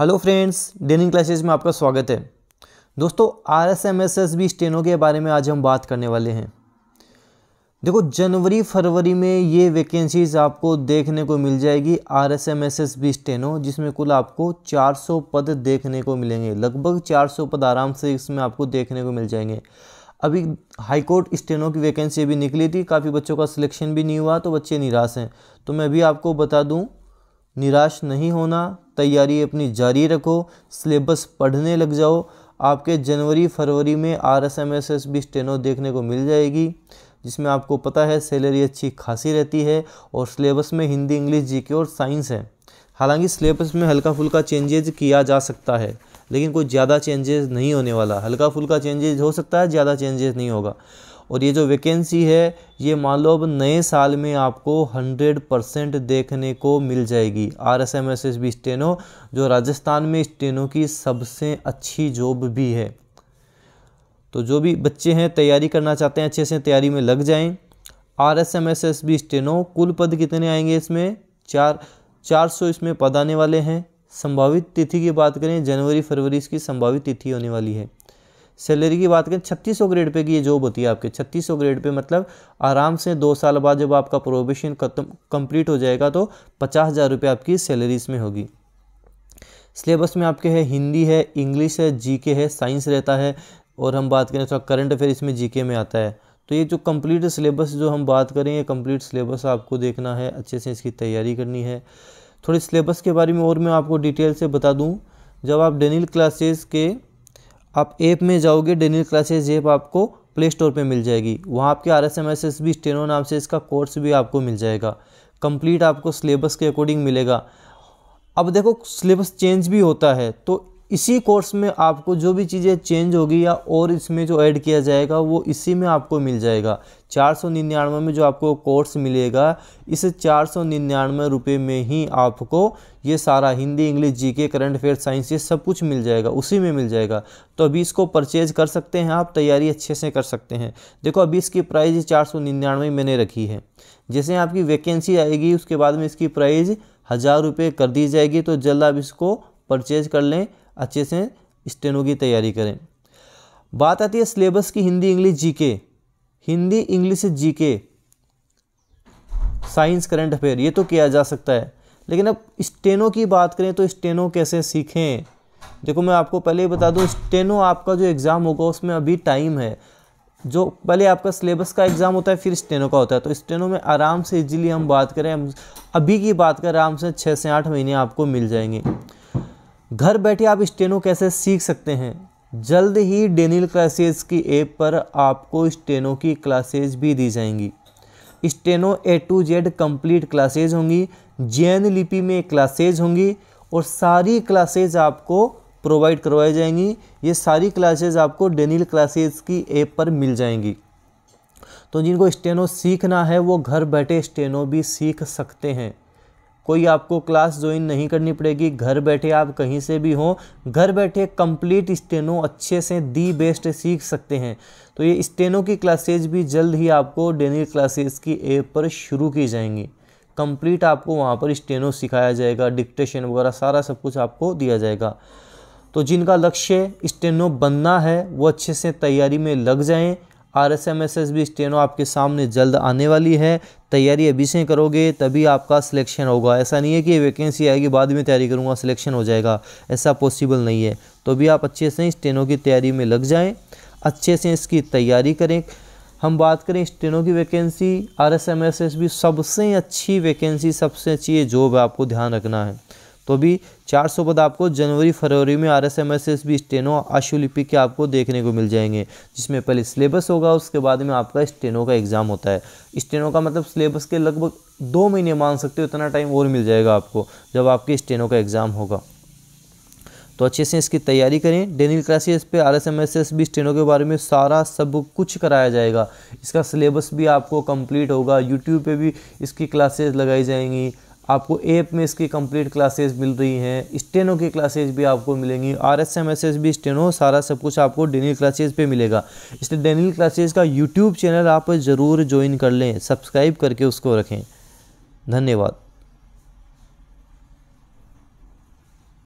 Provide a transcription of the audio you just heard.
hello friends डेनिंग classes में आपका स्वागत है दोस्तों R S M S S B steno के बारे में आज हम बात करने वाले हैं देखो जनवरी फरवरी में ये वैकेंसीज आपको देखने को मिल जाएगी R S M S S B steno जिसमें कुल आपको 400 पद देखने को मिलेंगे लगभग 400 पद आराम से इसमें आपको देखने को मिल जाएंगे अभी हाईकोर्ट स्टेनो की वैकेंसी अभी निकली थी काफ़ी बच्चों का सिलेक्शन भी नहीं हुआ तो बच्चे निराश हैं तो मैं अभी आपको बता दूँ निराश नहीं होना तैयारी अपनी जारी रखो सिलेबस पढ़ने लग जाओ आपके जनवरी फरवरी में R S M S S B steno देखने को मिल जाएगी जिसमें आपको पता है सैलरी अच्छी खासी रहती है और सिलेबस में हिंदी इंग्लिश जीके और साइंस है हालांकि सिलेबस में हल्का फुल्का चेंजेज किया जा सकता है लेकिन कोई ज़्यादा चेंजेज नहीं होने वाला हल्का फुल्का चेंजेज हो सकता है ज़्यादा चेंजेस नहीं होगा और ये जो वैकेंसी है ये मान लो अब नए साल में आपको हंड्रेड परसेंट देखने को मिल जाएगी R S M S S B steno जो राजस्थान में स्टेनो की सबसे अच्छी जॉब भी है तो जो भी बच्चे हैं तैयारी करना चाहते हैं अच्छे से तैयारी में लग जाएं R S M S S B steno कुल पद कितने आएंगे इसमें चार चार सौ इसमें पद आने वाले हैं संभावित तिथि की बात करें जनवरी फरवरी इसकी संभावित तिथि होने वाली है सैलरी की बात करें छत्तीस सौ ग्रेड पे की ये जॉब होती है आपके छत्तीस सौ ग्रेड पे मतलब आराम से दो साल बाद जब आपका प्रोबेशन कंप्लीट हो जाएगा तो पचास हज़ार रुपये आपकी सैलरी इसमें होगी सिलेबस में आपके है हिंदी है इंग्लिश है जीके है साइंस रहता है और हम बात करें थोड़ा तो करंट अफेयर इसमें जीके में आता है तो ये जो कंप्लीट सिलेबस जो हम बात करें ये कंप्लीट सिलेबस आपको देखना है अच्छे से इसकी तैयारी करनी है थोड़ी सिलेबस के बारे में और मैं आपको डिटेल से बता दूँ जब आप डेनिल क्लासेस के आप ऐप में जाओगे डेनियल क्लासेज ऐप आपको प्ले स्टोर पर मिल जाएगी वहाँ आपके R S M S S B steno नाम से इसका कोर्स भी आपको मिल जाएगा कंप्लीट आपको सिलेबस के अकॉर्डिंग मिलेगा अब देखो सिलेबस चेंज भी होता है तो इसी कोर्स में आपको जो भी चीज़ें चेंज होगी या और इसमें जो ऐड किया जाएगा वो इसी में आपको मिल जाएगा चार सौ निन्यानवे में जो आपको कोर्स मिलेगा इस चार सौ निन्यानवे रुपये में ही आपको ये सारा Hindi English GK current affair science ये सब कुछ मिल जाएगा उसी में मिल जाएगा तो अभी इसको परचेज कर सकते हैं आप तैयारी अच्छे से कर सकते हैं देखो अभी इसकी प्राइस चार सौ निन्यानवे मैंने रखी है जैसे आपकी वैकेंसी आएगी उसके बाद में इसकी प्राइज़ हज़ार रुपये कर दी जाएगी तो जल्द आप इसको परचेज कर लें अच्छे से स्टेनों की तैयारी करें बात आती है सिलेबस की Hindi English GK Hindi English G K science current affair ये तो किया जा सकता है लेकिन अब स्टेनो की बात करें तो स्टेनो कैसे सीखें देखो मैं आपको पहले ही बता दूं स्टेनो आपका जो एग्ज़ाम होगा उसमें अभी टाइम है जो पहले आपका सिलेबस का एग्ज़ाम होता है फिर स्टेनो का होता है तो स्टेनो में आराम से इजीली हम बात करें हम अभी की बात करें आराम से छः से आठ महीने आपको मिल जाएंगे घर बैठे आप स्टेनो कैसे सीख सकते हैं जल्द ही डेनिल क्लासेज की ऐप पर आपको स्टेनो की क्लासेज भी दी जाएंगी steno A to Z complete classes होंगी जैन लिपि में क्लासेज होंगी और सारी क्लासेज आपको प्रोवाइड करवाई जाएंगी ये सारी क्लासेज आपको डेनिल क्लासेज की ऐप पर मिल जाएंगी तो जिनको स्टेनो सीखना है वो घर बैठे स्टेनो भी सीख सकते हैं कोई आपको क्लास ज्वाइन नहीं करनी पड़ेगी घर बैठे आप कहीं से भी हों घर बैठे कंप्लीट स्टेनो अच्छे से दी बेस्ट सीख सकते हैं तो ये स्टेनो की क्लासेज भी जल्द ही आपको डेनियल क्लासेज की ऐप पर शुरू की जाएंगी कंप्लीट आपको वहाँ पर स्टेनो सिखाया जाएगा डिक्टेशन वगैरह सारा सब कुछ आपको दिया जाएगा तो जिनका लक्ष्य स्टेनो बनना है वो अच्छे से तैयारी में लग जाएं R S M S S B steno आपके सामने जल्द आने वाली है तैयारी अभी से करोगे तभी आपका सिलेक्शन होगा ऐसा नहीं है कि वैकेंसी आएगी बाद में तैयारी करूँगा सिलेक्शन हो जाएगा ऐसा पॉसिबल नहीं है तो भी आप अच्छे से स्टेनो की तैयारी में लग जाएँ अच्छे से इसकी तैयारी करें हम बात करें स्टेनो की vacancy R S M S S B सबसे अच्छी वैकेंसी सबसे अच्छी जॉब है आपको ध्यान रखना है तो भी 400 पद आपको जनवरी फरवरी में R S M S S B steno आशुलिपिक के आपको देखने को मिल जाएंगे जिसमें पहले सिलेबस होगा उसके बाद में आपका स्टेनो का एग्ज़ाम होता है स्टेनो का मतलब सिलेबस के लगभग दो महीने मान सकते हो इतना टाइम और मिल जाएगा आपको जब आपके स्टेनो का एग्ज़ाम होगा तो अच्छे से इसकी तैयारी करें डेनियल क्लासेस पे R S M S S B steno के बारे में सारा सब कुछ कराया जाएगा इसका सिलेबस भी आपको कंप्लीट होगा यूट्यूब पे भी इसकी क्लासेस लगाई जाएंगी आपको एप में इसकी कंप्लीट क्लासेस मिल रही हैं स्टेनो की क्लासेस भी आपको मिलेंगी R S M S S B steno सारा सब कुछ आपको डेनिल क्लासेस पे मिलेगा इसलिए डेनिल क्लासेस का यूट्यूब चैनल आप ज़रूर ज्वाइन कर लें सब्सक्राइब करके उसको रखें धन्यवाद